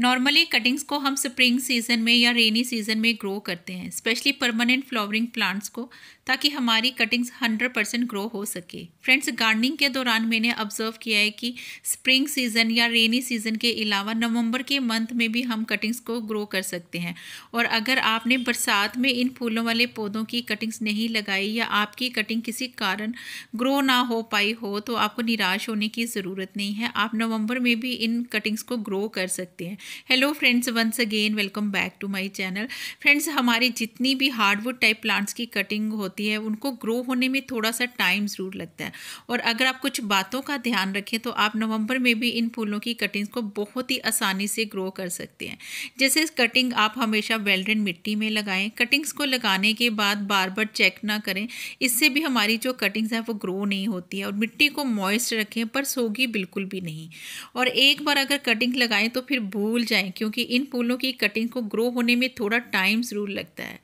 Normally cuttings को हम spring season में या रेनी सीजन में ग्रो करते हैं स्पेशली परमानेंट फ्लावरिंग प्लांट्स को ताकि हमारी कटिंग्स 100 परसेंट ग्रो हो सके फ्रेंड्स गार्डनिंग के दौरान मैंने ऑब्जर्व किया है कि स्प्रिंग सीजन या रेनी सीजन के अलावा नवंबर के मंथ में भी हम कटिंग्स को ग्रो कर सकते हैं और अगर आपने बरसात में इन फूलों वाले पौधों की कटिंग्स नहीं लगाई या आपकी कटिंग किसी कारण ग्रो ना हो पाई हो तो आपको निराश होने की ज़रूरत नहीं है आप नवम्बर में भी इन कटिंग्स को ग्रो कर सकते हैं hello friends once again welcome back to my channel friends हमारी जितनी भी हार्डवुड टाइप प्लांट्स की कटिंग होती है उनको ग्रो होने में थोड़ा सा टाइम ज़रूर लगता है और अगर आप कुछ बातों का ध्यान रखें तो आप नवंबर में भी इन फूलों की कटिंग्स को बहुत ही आसानी से ग्रो कर सकते हैं जैसे कटिंग आप हमेशा वेलड्रेन मिट्टी में लगाएं कटिंग्स को लगाने के बाद बार बार चेक ना करें इससे भी हमारी जो कटिंग्स हैं वो ग्रो नहीं होती है और मिट्टी को मॉइस्ट रखें पर सोगी बिल्कुल भी नहीं और एक बार अगर कटिंग लगाएं तो फिर भूल भूल जाएं क्योंकि इन फूलों की कटिंग को ग्रो होने में थोड़ा टाइम ज़रूर लगता है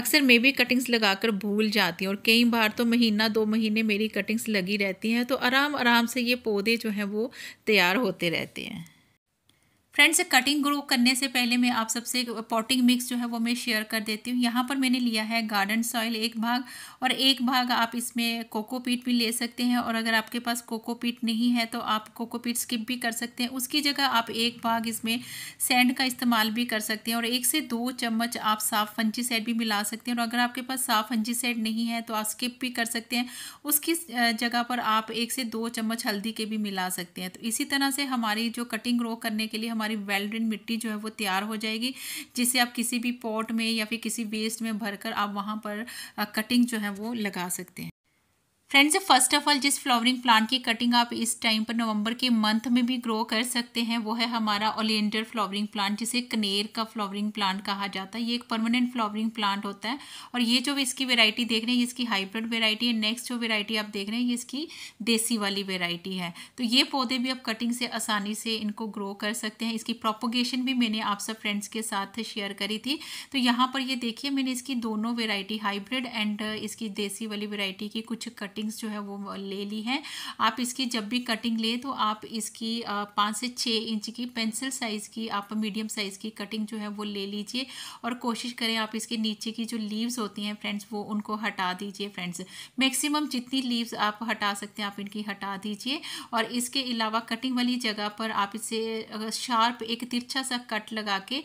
अक्सर मैं भी कटिंग्स लगाकर भूल जाती हूँ और कई बार तो महीना दो महीने मेरी कटिंग्स लगी रहती हैं तो आराम आराम से ये पौधे जो हैं वो तैयार होते रहते हैं फ्रेंड्स कटिंग ग्रो करने से पहले मैं आप सबसे पॉटिंग मिक्स जो है वो मैं शेयर कर देती हूँ यहाँ पर मैंने लिया है गार्डन सॉइल एक भाग और एक भाग आप इसमें कोकोपीट भी ले सकते हैं और अगर आपके पास कोकोपीट नहीं है तो आप कोकोपीट स्किप भी कर सकते हैं उसकी जगह आप एक भाग इसमें सैंड का इस्तेमाल भी कर सकते हैं और एक से दो चम्मच आप साफ़ फंची सेट भी मिला सकते हैं और अगर आपके पास साफ़ फंची सेट नहीं है तो आप स्किप भी कर सकते हैं उसकी जगह पर आप एक से दो चम्मच हल्दी के भी मिला सकते हैं तो इसी तरह से हमारी जो कटिंग ग्रो करने के लिए हमारी वेल ड्रेन मिट्टी जो है वो तैयार हो जाएगी जिसे आप किसी भी पॉट में या फिर किसी वेस्ट में भरकर आप वहाँ पर कटिंग जो है वो लगा सकते हैं फ्रेंड्स फर्स्ट ऑफ ऑल जिस फ्लावरिंग प्लांट की कटिंग आप इस टाइम पर नवंबर के मंथ में भी ग्रो कर सकते हैं वो है हमारा ओलेंडर फ्लावरिंग प्लांट जिसे कनेर का फ्लावरिंग प्लांट कहा जाता है ये एक परमानेंट फ्लावरिंग प्लांट होता है और ये जो इसकी वेरायटी देख रहे हैं इसकी हाइब्रिड वेरायटी है नेक्स्ट जो वेरायटी आप देख रहे हैं ये इसकी देसी वाली वेरायटी है तो ये पौधे भी आप कटिंग से आसानी से इनको ग्रो कर सकते हैं इसकी प्रोपोगेशन भी मैंने आप सब फ्रेंड्स के साथ शेयर करी थी तो यहाँ पर ये देखिए मैंने इसकी दोनों वेरायटी हाइब्रिड एंड इसकी देसी वाली वेरायटी की कुछ कटिंग कटिंग्स जो है वो ले ली हैं आप इसकी जब भी कटिंग लें तो आप इसकी पाँच से छः इंच की पेंसिल साइज़ की आप मीडियम साइज़ की कटिंग जो है वो ले लीजिए और कोशिश करें आप इसके नीचे की जो लीव्स होती हैं फ्रेंड्स वो उनको हटा दीजिए फ्रेंड्स मैक्सिमम जितनी लीव्स आप हटा सकते हैं आप इनकी हटा दीजिए और इसके अलावा कटिंग वाली जगह पर आप इसे शार्प एक तिरछा सा कट लगा के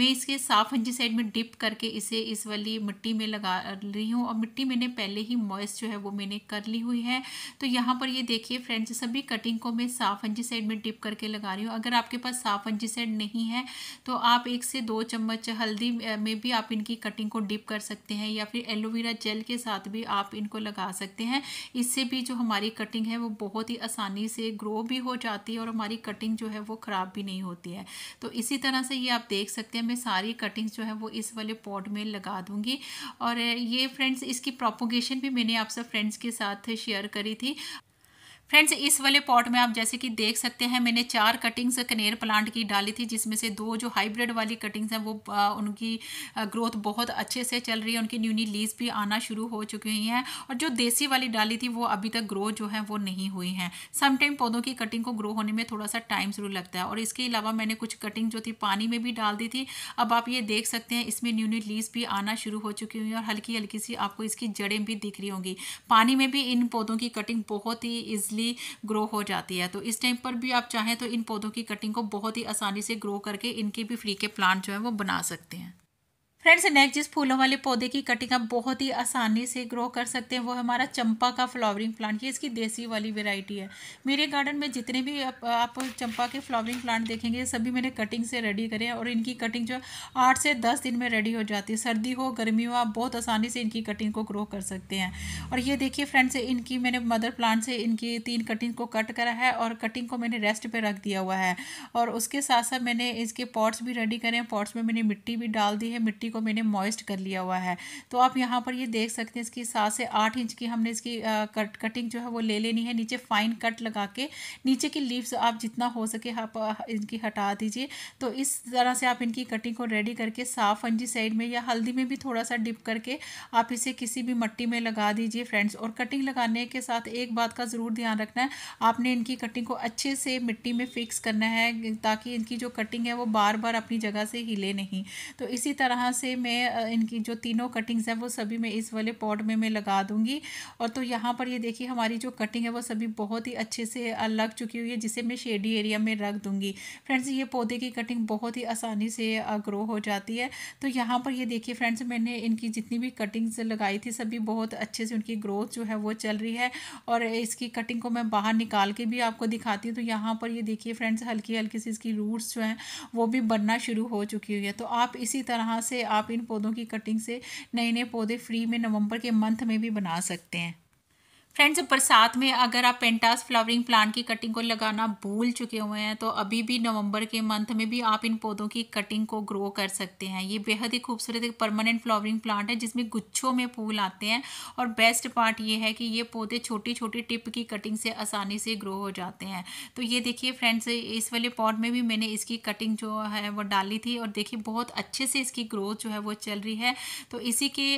मैं इसके साफ साइड में डिप करके इसे इस वाली मिट्टी में लगा रही हूँ और मिट्टी मैंने पहले ही मॉइस्ट जो है वो मैंने कर ली हुई है तो यहाँ पर ये देखिए फ्रेंड्स सभी कटिंग को मैं साफ साइड में डिप करके लगा रही हूँ अगर आपके पास साफ साइड नहीं है तो आप एक से दो चम्मच हल्दी में भी आप इनकी कटिंग को डिप कर सकते हैं या फिर एलोवेरा जेल के साथ भी आप इनको लगा सकते हैं इससे भी जो हमारी कटिंग है वो बहुत ही आसानी से ग्रो भी हो जाती है और हमारी कटिंग जो है वो ख़राब भी नहीं होती है तो इसी तरह से ये आप देख सकते हैं मैं सारी कटिंग्स जो है वो इस वाले पॉट में लगा दूँगी और ये फ्रेंड्स इसकी प्रोपोगेशन भी मैंने आप सब फ्रेंड्स के के साथ शेयर करी थी फ्रेंड्स इस वाले पॉट में आप जैसे कि देख सकते हैं मैंने चार कटिंग्स कनेर प्लांट की डाली थी जिसमें से दो जो हाइब्रिड वाली कटिंग्स हैं वो उनकी ग्रोथ बहुत अच्छे से चल रही है उनकी न्यूनी लीज भी आना शुरू हो चुकी हैं और जो देसी वाली डाली थी वो अभी तक ग्रो जो है वो नहीं हुई हैं समटाइम पौधों की कटिंग को ग्रो होने में थोड़ा सा टाइम ज़रूर लगता है और इसके अलावा मैंने कुछ कटिंग जो थी पानी में भी डाल दी थी अब आप ये देख सकते हैं इसमें न्यूनी लीज भी आना शुरू हो चुकी हुई है और हल्की हल्की सी आपको इसकी जड़ें भी दिख रही होंगी पानी में भी इन पौधों की कटिंग बहुत ही ईजिली इजीली ग्रो हो जाती है तो इस टाइम पर भी आप चाहें तो इन पौधों की कटिंग को बहुत ही आसानी से ग्रो करके इनके भी फ्री के प्लांट जो है वो बना सकते हैं फ्रेंड्स नेक्स्ट जिस फूलों वाले पौधे की कटिंग आप बहुत ही आसानी से ग्रो कर सकते हैं वो हमारा चंपा का फ्लावरिंग प्लांट ये इसकी देसी वाली वेराइटी है मेरे गार्डन में जितने भी आप, आप चंपा के फ्लावरिंग प्लांट देखेंगे सभी मैंने कटिंग से रेडी करे हैं और इनकी कटिंग जो आठ से दस दिन में रेडी हो जाती है सर्दी हो गर्मी हो आप बहुत आसानी से इनकी कटिंग को ग्रो कर सकते हैं और ये देखिए फ्रेंड्स इनकी मैंने मदर प्लांट से इनकी तीन कटिंग को कट करा है और कटिंग को मैंने रेस्ट पर रख दिया हुआ है और उसके साथ साथ मैंने इसके पॉट्स भी रेडी करे हैं पॉट्स में मैंने मिट्टी भी डाल दी है मिट्टी को को मैंने मॉइस्ट कर लिया हुआ है तो आप यहाँ पर ये देख सकते हैं इसकी सात से आठ इंच की हमने इसकी आ, कट कटिंग जो है वो ले लेनी है नीचे फाइन कट लगा के नीचे की लीव्स आप जितना हो सके आप इनकी हटा दीजिए तो इस तरह से आप इनकी कटिंग को रेडी करके साफ अंजी साइड में या हल्दी में भी थोड़ा सा डिप करके आप इसे किसी भी मट्टी में लगा दीजिए फ्रेंड्स और कटिंग लगाने के साथ एक बात का ज़रूर ध्यान रखना है आपने इनकी कटिंग को अच्छे से मिट्टी में फिक्स करना है ताकि इनकी जो कटिंग है वो बार बार अपनी जगह से हिले नहीं तो इसी तरह से मैं इनकी जो तीनों कटिंग्स हैं वो सभी मैं इस वाले पॉट में मैं लगा दूंगी और तो यहाँ पर ये देखिए हमारी जो कटिंग है वो सभी बहुत ही अच्छे से लग चुकी हुई है जिसे मैं शेडी एरिया में रख दूंगी फ्रेंड्स ये पौधे की कटिंग बहुत ही आसानी से ग्रो हो जाती है तो यहाँ पर ये देखिए फ्रेंड्स मैंने इनकी जितनी भी कटिंग्स लगाई थी सभी बहुत अच्छे से उनकी ग्रोथ जो है वो चल रही है और इसकी कटिंग को मैं बाहर निकाल के भी आपको दिखाती हूँ तो यहाँ पर ये देखिए फ्रेंड्स हल्की हल्की सी इसकी रूट्स जो हैं वो भी बनना शुरू हो चुकी हुई है तो आप इसी तरह से आप इन पौधों की कटिंग से नए नए पौधे फ्री में नवंबर के मंथ में भी बना सकते हैं फ्रेंड्स बरसात में अगर आप पेंटास फ्लावरिंग प्लांट की कटिंग को लगाना भूल चुके हुए हैं तो अभी भी नवंबर के मंथ में भी आप इन पौधों की कटिंग को ग्रो कर सकते हैं ये बेहद ही खूबसूरत एक परमानेंट फ्लावरिंग प्लांट है जिसमें गुच्छों में फूल आते हैं और बेस्ट पार्ट ये है कि ये पौधे छोटी छोटी टिप की कटिंग से आसानी से ग्रो हो जाते हैं तो ये देखिए फ्रेंड्स इस वाले पॉट में भी मैंने इसकी कटिंग जो है वो डाली थी और देखिए बहुत अच्छे से इसकी ग्रोथ जो है वो चल रही है तो इसी के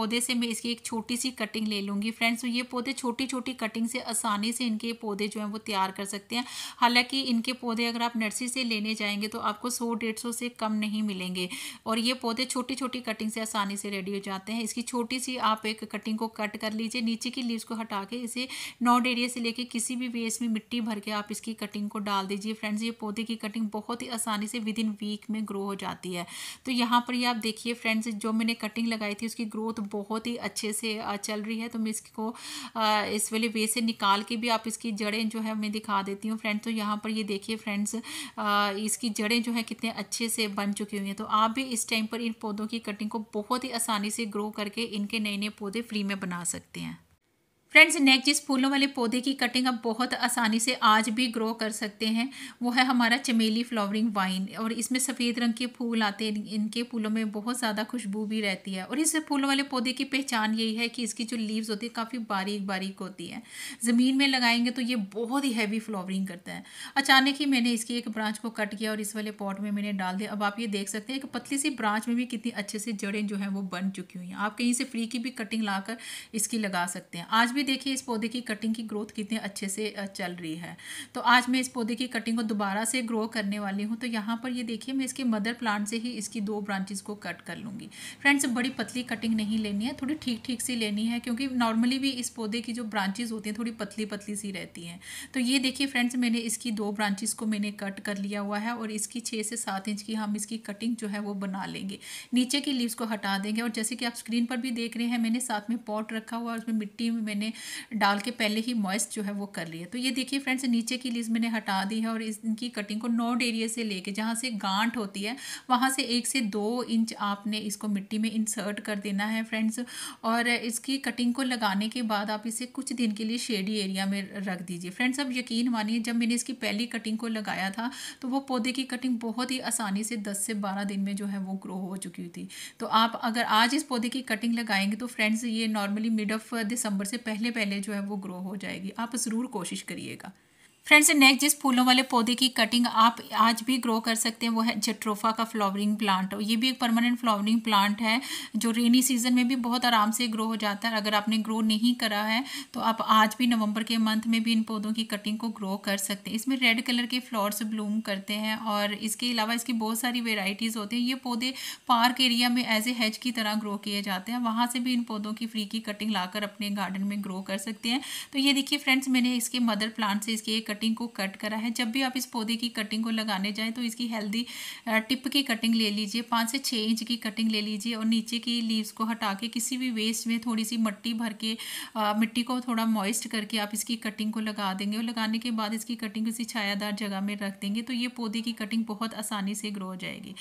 पौधे से मैं इसकी एक छोटी सी कटिंग ले लूँगी फ्रेंड्स तो ये पौधे पौधे छोटी छोटी कटिंग से आसानी से इनके पौधे जो हैं वो तैयार कर सकते हैं हालांकि इनके पौधे अगर आप नर्सरी से लेने जाएंगे तो आपको सौ डेढ़ सौ से कम नहीं मिलेंगे और ये पौधे छोटी छोटी कटिंग से आसानी से रेडी हो जाते हैं इसकी छोटी सी आप एक कटिंग को कट कर लीजिए नीचे की लीव्स को हटा के इसे नॉड एरिया से लेके किसी भी वेस्ट में मिट्टी भर के आप इसकी कटिंग को डाल दीजिए फ्रेंड्स ये पौधे की कटिंग बहुत ही आसानी से विद इन वीक में ग्रो हो जाती है तो यहाँ पर ये आप देखिए फ्रेंड्स जो मैंने कटिंग लगाई थी उसकी ग्रोथ बहुत ही अच्छे से चल रही है तो मैं इसको इस वाले वे से निकाल के भी आप इसकी जड़ें जो है मैं दिखा देती हूँ फ्रेंड्स तो यहाँ पर ये देखिए फ्रेंड्स इसकी जड़ें जो है कितने अच्छे से बन चुकी हुई हैं तो आप भी इस टाइम पर इन पौधों की कटिंग को बहुत ही आसानी से ग्रो करके इनके नए नए पौधे फ्री में बना सकते हैं फ्रेंड्स नेक्स्ट जिस फूलों वाले पौधे की कटिंग आप बहुत आसानी से आज भी ग्रो कर सकते हैं वो है हमारा चमेली फ्लावरिंग वाइन और इसमें सफ़ेद रंग के फूल आते हैं इनके फूलों में बहुत ज़्यादा खुशबू भी रहती है और इस फूलों वाले पौधे की पहचान यही है कि इसकी जो लीव्स होती है काफ़ी बारीक बारीक होती है ज़मीन में लगाएंगे तो ये बहुत ही हैवी फ्लावरिंग करता है अचानक ही मैंने इसकी एक ब्रांच को कट किया और इस वाले पॉट में मैंने डाल दिया अब आप ये देख सकते हैं कि पतली सी ब्रांच में भी कितनी अच्छे से जड़ें जो हैं वो बन चुकी हुई हैं आप कहीं से फ्री की भी कटिंग ला इसकी लगा सकते हैं आज भी देखिए इस पौधे की कटिंग की ग्रोथ कितने अच्छे से चल रही है तो आज मैं इस पौधे की कटिंग को दोबारा से ग्रो करने वाली हूँ तो यहाँ पर ये देखिए मैं इसके मदर प्लांट से ही इसकी दो ब्रांचेज को कट कर लूँगी फ्रेंड्स बड़ी पतली कटिंग नहीं लेनी है थोड़ी ठीक ठीक सी लेनी है क्योंकि नॉर्मली भी इस पौधे की जो ब्रांचेज होती हैं थोड़ी पतली पतली सी रहती हैं तो ये देखिए फ्रेंड्स मैंने इसकी दो ब्रांचेज को मैंने कट कर लिया हुआ है और इसकी छः से सात इंच की हम इसकी कटिंग जो है वो बना लेंगे नीचे की लीव्स को हटा देंगे और जैसे कि आप स्क्रीन पर भी देख रहे हैं मैंने साथ में पॉट रखा हुआ और उसमें मिट्टी में मैंने मैंने डाल के पहले ही मॉइस्ट जो है वो कर लिया तो ये देखिए फ्रेंड्स नीचे की लीज मैंने हटा दी है और इनकी कटिंग को नोड एरिया से लेके जहाँ से गांठ होती है वहाँ से एक से दो इंच आपने इसको मिट्टी में इंसर्ट कर देना है फ्रेंड्स और इसकी कटिंग को लगाने के बाद आप इसे कुछ दिन के लिए शेडी एरिया में रख दीजिए फ्रेंड्स अब यकीन मानिए जब मैंने इसकी पहली कटिंग को लगाया था तो वो पौधे की कटिंग बहुत ही आसानी से दस से बारह दिन में जो है वो ग्रो हो चुकी थी तो आप अगर आज इस पौधे की कटिंग लगाएंगे तो फ्रेंड्स ये नॉर्मली मिड ऑफ दिसंबर से पहले पहले पहले जो है वो ग्रो हो जाएगी आप ज़रूर कोशिश करिएगा फ्रेंड्स नेक्स्ट जिस फूलों वाले पौधे की कटिंग आप आज भी ग्रो कर सकते हैं वो है जेट्रोफा का फ्लावरिंग प्लांट ये भी एक परमानेंट फ्लावरिंग प्लांट है जो रेनी सीजन में भी बहुत आराम से ग्रो हो जाता है अगर आपने ग्रो नहीं करा है तो आप आज भी नवंबर के मंथ में भी इन पौधों की कटिंग को ग्रो कर सकते हैं इसमें रेड कलर के फ्लावर्स ब्लूम करते हैं और इसके अलावा इसकी बहुत सारी वेराइटीज़ होती हैं ये पौधे पार्क एरिया में एज ए हैज की तरह ग्रो किए जाते हैं वहाँ से भी इन पौधों की फ्री की कटिंग लाकर अपने गार्डन में ग्रो कर सकते हैं तो ये देखिए फ्रेंड्स मैंने इसके मदर प्लांट से इसकी एक कटिंग को कट करा है जब भी आप इस पौधे की कटिंग को लगाने जाएँ तो इसकी हेल्दी टिप की कटिंग ले लीजिए पाँच से छः इंच की कटिंग ले लीजिए और नीचे की लीव्स को हटा के किसी भी वेस्ट में थोड़ी सी मिट्टी भर के आ, मिट्टी को थोड़ा मॉइस्ट करके आप इसकी कटिंग को लगा देंगे और लगाने के बाद इसकी कटिंग किसी छायादार जगह में रख देंगे तो ये पौधे की कटिंग बहुत आसानी से ग्रो हो जाएगी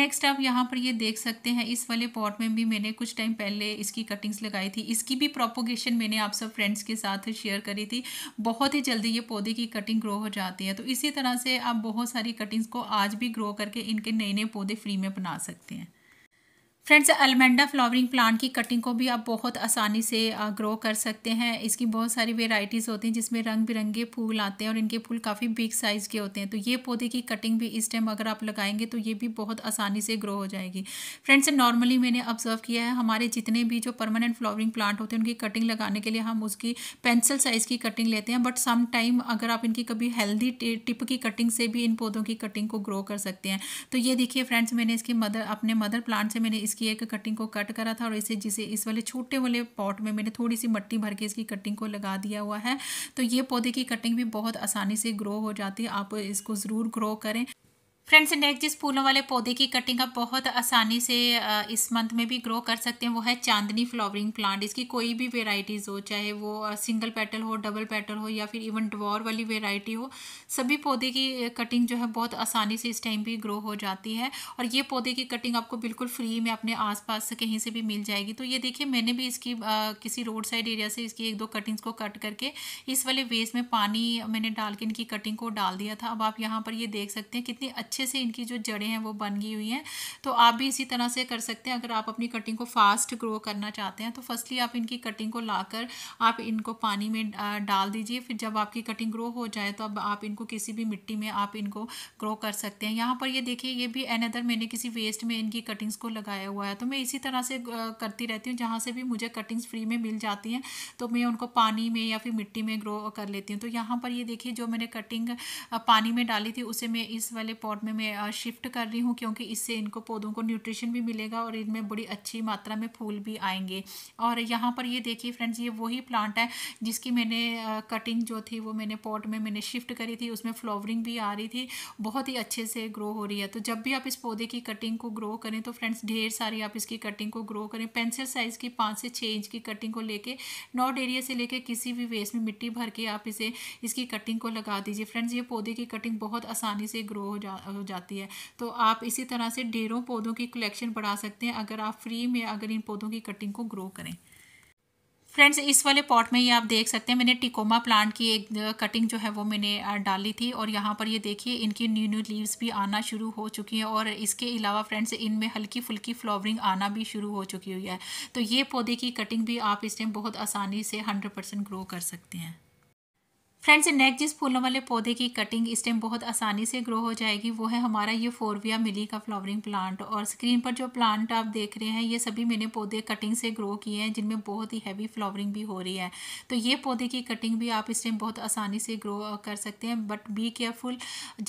नेक्स्ट आप यहाँ पर ये देख सकते हैं इस वाले पॉट में भी मैंने कुछ टाइम पहले इसकी कटिंग्स लगाई थी इसकी भी प्रोपोगेशन मैंने आप सब फ्रेंड्स के साथ शेयर करी थी बहुत ही जल्दी ये पौधे की कटिंग ग्रो हो जाती है तो इसी तरह से आप बहुत सारी कटिंग्स को आज भी ग्रो करके इनके नए नए पौधे फ्री में बना सकते हैं फ्रेंड्स अलमेंडा फ्लावरिंग प्लांट की कटिंग को भी आप बहुत आसानी से ग्रो कर सकते हैं इसकी बहुत सारी वेराइटीज़ होती हैं जिसमें रंग बिरंगे फूल आते हैं और इनके फूल काफ़ी बिग साइज़ के होते हैं तो ये पौधे की कटिंग भी इस टाइम अगर आप लगाएंगे तो ये भी बहुत आसानी से ग्रो हो जाएगी फ्रेंड्स नॉर्मली मैंने ऑब्जर्व किया है हमारे जितने भी जो परमानेंट फ्लावरिंग प्लांट होते हैं उनकी कटिंग लगाने के लिए हम उसकी पेंसिल साइज़ की कटिंग लेते हैं बट सम टाइम अगर आप इनकी कभी हेल्दी टिप की कटिंग से भी इन पौधों की कटिंग को ग्रो कर सकते हैं तो ये देखिए फ्रेंड्स मैंने इसकी मदर अपने मदर प्लांट से मैंने इसकी एक कटिंग को कट करा था और इसे जिसे इस वाले छोटे वाले पॉट में मैंने थोड़ी सी मट्टी भर के इसकी कटिंग को लगा दिया हुआ है तो ये पौधे की कटिंग भी बहुत आसानी से ग्रो हो जाती है आप इसको ज़रूर ग्रो करें फ्रेंड्स नेक्स्ट जिस फूलों वाले पौधे की कटिंग आप बहुत आसानी से इस मंथ में भी ग्रो कर सकते हैं वो है चांदनी फ्लावरिंग प्लांट इसकी कोई भी वेराइटीज़ हो चाहे वो सिंगल पेटल हो डबल पेटल हो या फिर इवन डवॉर वाली वेराइटी हो सभी पौधे की कटिंग जो है बहुत आसानी से इस टाइम भी ग्रो हो जाती है और ये पौधे की कटिंग आपको बिल्कुल फ्री में अपने आसपास कहीं से भी मिल जाएगी तो ये देखिए मैंने भी इसकी आ, किसी रोड साइड एरिया से इसकी एक दो कटिंग्स को कट करके इस वाले वेस्ट में पानी मैंने डाल के इनकी कटिंग को डाल दिया था अब आप यहाँ पर ये देख सकते हैं कितनी अच्छी अच्छे से इनकी जो जड़ें हैं वो बन गई हुई हैं तो आप भी इसी तरह से कर सकते हैं अगर आप अपनी कटिंग को फास्ट ग्रो करना चाहते हैं तो फर्स्टली आप इनकी कटिंग को कर आप इनको पानी में डाल दीजिए फिर जब आपकी कटिंग ग्रो हो जाए तो अब आप इनको किसी भी मिट्टी में आप इनको ग्रो कर सकते हैं यहाँ पर ये देखिए ये भी अदर मैंने किसी वेस्ट में इनकी कटिंग्स को लगाया हुआ है तो मैं इसी तरह से करती रहती हूँ जहाँ से भी मुझे कटिंग्स फ्री में मिल जाती हैं तो मैं उनको पानी में या फिर मिट्टी में ग्रो कर लेती हूँ तो यहाँ पर ये देखिए जो मैंने कटिंग पानी में डाली थी उसे मैं इस वाले पॉट पॉट में मैं शिफ्ट कर रही हूँ क्योंकि इससे इनको पौधों को न्यूट्रिशन भी मिलेगा और इनमें बड़ी अच्छी मात्रा में फूल भी आएंगे और यहाँ पर ये देखिए फ्रेंड्स ये वही प्लांट है जिसकी मैंने कटिंग जो थी वो मैंने पॉट में मैंने शिफ्ट करी थी उसमें फ्लावरिंग भी आ रही थी बहुत ही अच्छे से ग्रो हो रही है तो जब भी आप इस पौधे की कटिंग को ग्रो करें तो फ्रेंड्स ढेर सारी आप इसकी कटिंग को ग्रो करें पेंसिल साइज़ की पाँच से छः इंच की कटिंग को लेके नॉट एरिया से लेके किसी भी वेस्ट में मिट्टी भर के आप इसे इसकी कटिंग को लगा दीजिए फ्रेंड्स ये पौधे की कटिंग बहुत आसानी से ग्रो हो जा हो जाती है तो आप इसी तरह से ढेरों पौधों की कलेक्शन बढ़ा सकते हैं अगर आप फ्री में अगर इन पौधों की कटिंग को ग्रो करें फ्रेंड्स इस वाले पॉट में ये आप देख सकते हैं मैंने टिकोमा प्लांट की एक कटिंग जो है वो मैंने डाली थी और यहाँ पर ये देखिए इनकी न्यू न्यू लीव्स भी आना शुरू हो चुकी हैं और इसके अलावा फ्रेंड्स इनमें हल्की फुल्की फ्लावरिंग आना भी शुरू हो चुकी हुई है तो ये पौधे की कटिंग भी आप इस टाइम बहुत आसानी से हंड्रेड ग्रो कर सकते हैं फ्रेंड्स नेक्स्ट जिस फूलों वाले पौधे की कटिंग इस टाइम बहुत आसानी से ग्रो हो जाएगी वो है हमारा ये फोरविया मिली का फ्लावरिंग प्लांट और स्क्रीन पर जो प्लांट आप देख रहे हैं ये सभी मैंने पौधे कटिंग से ग्रो किए हैं जिनमें बहुत ही हैवी फ्लावरिंग भी हो रही है तो ये पौधे की कटिंग भी आप इस टाइम बहुत आसानी से ग्रो कर सकते हैं बट बी केयरफुल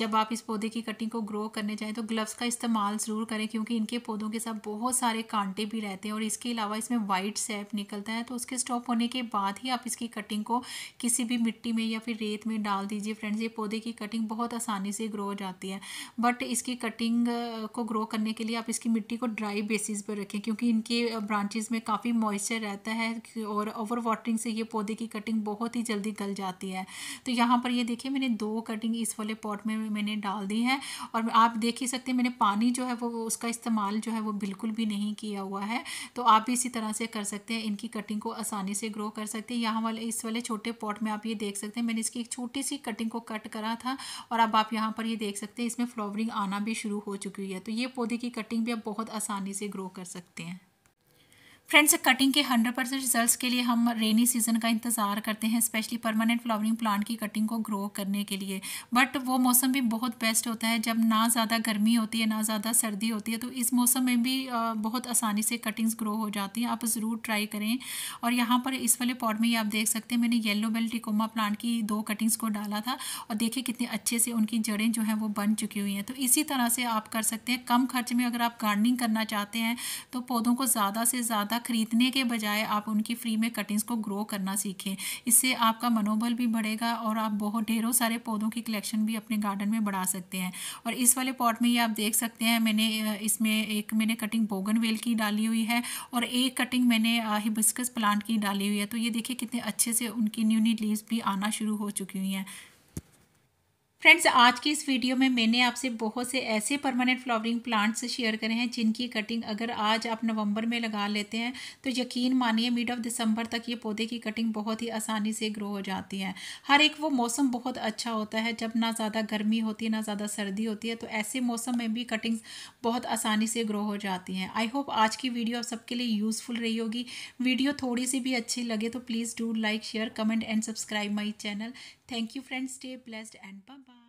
जब आप इस पौधे की कटिंग को ग्रो करने जाएँ तो ग्लव्स का इस्तेमाल ज़रूर करें क्योंकि इनके पौधों के साथ बहुत सारे कांटे भी रहते हैं और इसके अलावा इसमें वाइट सेप निकलता है तो उसके स्टॉप होने के बाद ही आप इसकी कटिंग को किसी भी मिट्टी में या फिर रेत में डाल दीजिए फ्रेंड्स ये पौधे की कटिंग बहुत आसानी से ग्रो हो जाती है बट इसकी कटिंग को ग्रो करने के लिए आप इसकी मिट्टी को ड्राई बेसिस पर रखें क्योंकि इनके ब्रांचेस में काफ़ी मॉइस्चर रहता है और ओवर वाटरिंग से ये पौधे की कटिंग बहुत ही जल्दी गल जाती है तो यहाँ पर ये देखिए मैंने दो कटिंग इस वाले पॉट में मैंने डाल दी है और आप देख ही सकते हैं मैंने पानी जो है वो उसका इस्तेमाल जो है वो बिल्कुल भी नहीं किया हुआ है तो आप भी इसी तरह से कर सकते हैं इनकी कटिंग को आसानी से ग्रो कर सकते हैं यहाँ वाले इस वाले छोटे पॉट में आप ये देख सकते हैं मैंने इसकी एक छोटी सी कटिंग को कट करा था और अब आप यहाँ पर ये देख सकते हैं इसमें फ्लावरिंग आना भी शुरू हो चुकी है तो ये पौधे की कटिंग भी आप बहुत आसानी से ग्रो कर सकते हैं फ्रेंड्स कटिंग के 100 परसेंट रिजल्ट के लिए हम रेनी सीजन का इंतज़ार करते हैं स्पेशली परमानेंट फ्लावरिंग प्लांट की कटिंग को ग्रो करने के लिए बट वो मौसम भी बहुत बेस्ट होता है जब ना ज़्यादा गर्मी होती है ना ज़्यादा सर्दी होती है तो इस मौसम में भी बहुत आसानी से कटिंग्स ग्रो हो जाती हैं आप ज़रूर ट्राई करें और यहाँ पर इस वाले पॉट में ही आप देख सकते हैं मैंने येलो बेल टिकोमा प्लांट की दो कटिंग्स को डाला था और देखिए कितने अच्छे से उनकी जड़ें जो हैं वो बन चुकी हुई हैं तो इसी तरह से आप कर सकते हैं कम खर्च में अगर आप गार्डनिंग करना चाहते हैं तो पौधों को ज़्यादा से ज़्यादा ख़रीदने के बजाय आप उनकी फ्री में कटिंग्स को ग्रो करना सीखें इससे आपका मनोबल भी बढ़ेगा और आप बहुत ढेरों सारे पौधों की कलेक्शन भी अपने गार्डन में बढ़ा सकते हैं और इस वाले पॉट में ये आप देख सकते हैं मैंने इसमें एक मैंने कटिंग बोगन की डाली हुई है और एक कटिंग मैंने हिबिस्कस प्लांट की डाली हुई है तो ये देखिए कितने अच्छे से उनकी न्यूनी लीव्स भी आना शुरू हो चुकी हुई हैं फ्रेंड्स आज की इस वीडियो में मैंने आपसे बहुत से ऐसे परमानेंट फ्लावरिंग प्लांट्स शेयर करे हैं जिनकी कटिंग अगर आज आप नवंबर में लगा लेते हैं तो यकीन मानिए मिड ऑफ दिसंबर तक ये पौधे की कटिंग बहुत ही आसानी से ग्रो हो जाती है हर एक वो मौसम बहुत अच्छा होता है जब ना ज़्यादा गर्मी होती है ना ज़्यादा सर्दी होती है तो ऐसे मौसम में भी कटिंग्स बहुत आसानी से ग्रो हो जाती हैं आई होप आज की वीडियो आप सबके लिए यूज़फुल रही होगी वीडियो थोड़ी सी भी अच्छी लगे तो please do like share comment and subscribe my channel Thank you friends. Stay blessed and bye-bye.